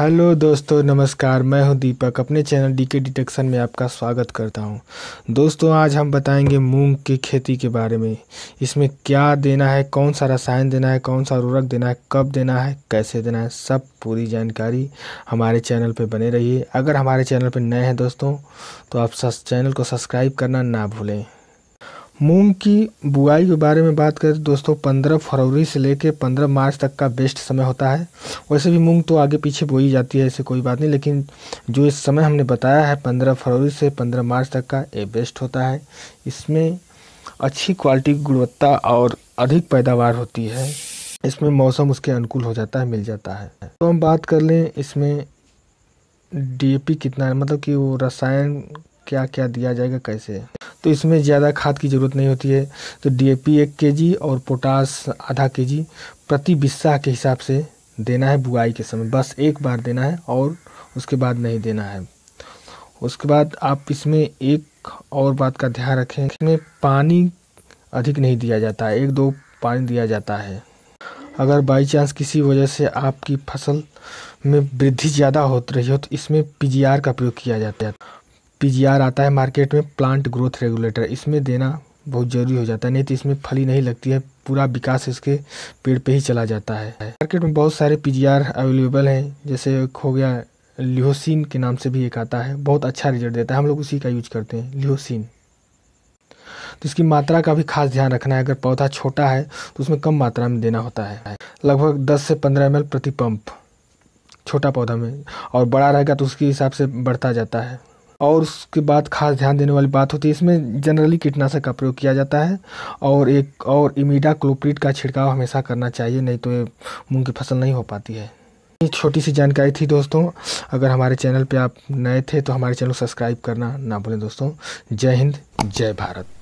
hello दोस्तों नमस्कार मैं हूं दीपक अपने चैनल डीके डिटेक्शन में आपका स्वागत करता हूं दोस्तों आज हम बताएंगे मूंग की खेती के बारे में इसमें क्या देना है कौन सा रसायन देना है कौन सा उर्वरक देना है कब देना है कैसे देना है सब पूरी जानकारी हमारे चैनल पर बने रहिए अगर हमारे चैनल पर नए हैं दोस्तों तो आप चैनल को सब्सक्राइब करना ना भूलें मूंग की बुआई के बारे में बात करें तो दोस्तों पंद्रह फरवरी से लेकर पंद्रह मार्च तक का बेस्ट समय होता है वैसे भी मूंग तो आगे पीछे बोई जाती है ऐसे कोई बात नहीं लेकिन जो इस समय हमने बताया है पंद्रह फरवरी से पंद्रह मार्च तक का ये बेस्ट होता है इसमें अच्छी क्वालिटी की गुणवत्ता और अधिक पैदावार होती है इसमें मौसम उसके अनुकूल हो जाता है मिल जाता है तो हम बात कर लें इसमें डी कितना है मतलब कि वो रसायन क्या क्या दिया जाएगा कैसे तो इसमें ज़्यादा खाद की ज़रूरत नहीं होती है तो डीएपी एक जी और पोटास आधा जी प्रति बिस्सा के हिसाब से देना है बुआई के समय बस एक बार देना है और उसके बाद नहीं देना है उसके बाद आप इसमें एक और बात का ध्यान रखें इसमें पानी अधिक नहीं दिया जाता है एक दो पानी दिया जाता है अगर बाई चांस किसी वजह से आपकी फसल में वृद्धि ज़्यादा होती रही हो तो इसमें पीजीआर का प्रयोग किया जाता है पीजीआर आता है मार्केट में प्लांट ग्रोथ रेगुलेटर इसमें देना बहुत ज़रूरी हो जाता है नहीं तो इसमें फली नहीं लगती है पूरा विकास इसके पेड़ पे ही चला जाता है मार्केट में बहुत सारे पीजीआर अवेलेबल हैं जैसे हो गया लिहोसिन के नाम से भी एक आता है बहुत अच्छा रिजल्ट देता है हम लोग उसी का यूज करते हैं लिहोसिन तो इसकी मात्रा का भी खास ध्यान रखना है अगर पौधा छोटा है तो उसमें कम मात्रा में देना होता है लगभग दस से पंद्रह एम प्रति पंप छोटा पौधा में और बड़ा रहेगा तो उसके हिसाब से बढ़ता जाता है और उसके बाद खास ध्यान देने वाली बात होती है इसमें जनरली कीटनाशक का प्रयोग किया जाता है और एक और इमीडा क्लोप्रीट का छिड़काव हमेशा करना चाहिए नहीं तो ये मूँग की फसल नहीं हो पाती है ये छोटी सी जानकारी थी दोस्तों अगर हमारे चैनल पे आप नए थे तो हमारे चैनल सब्सक्राइब करना ना भूलें दोस्तों जय हिंद जय भारत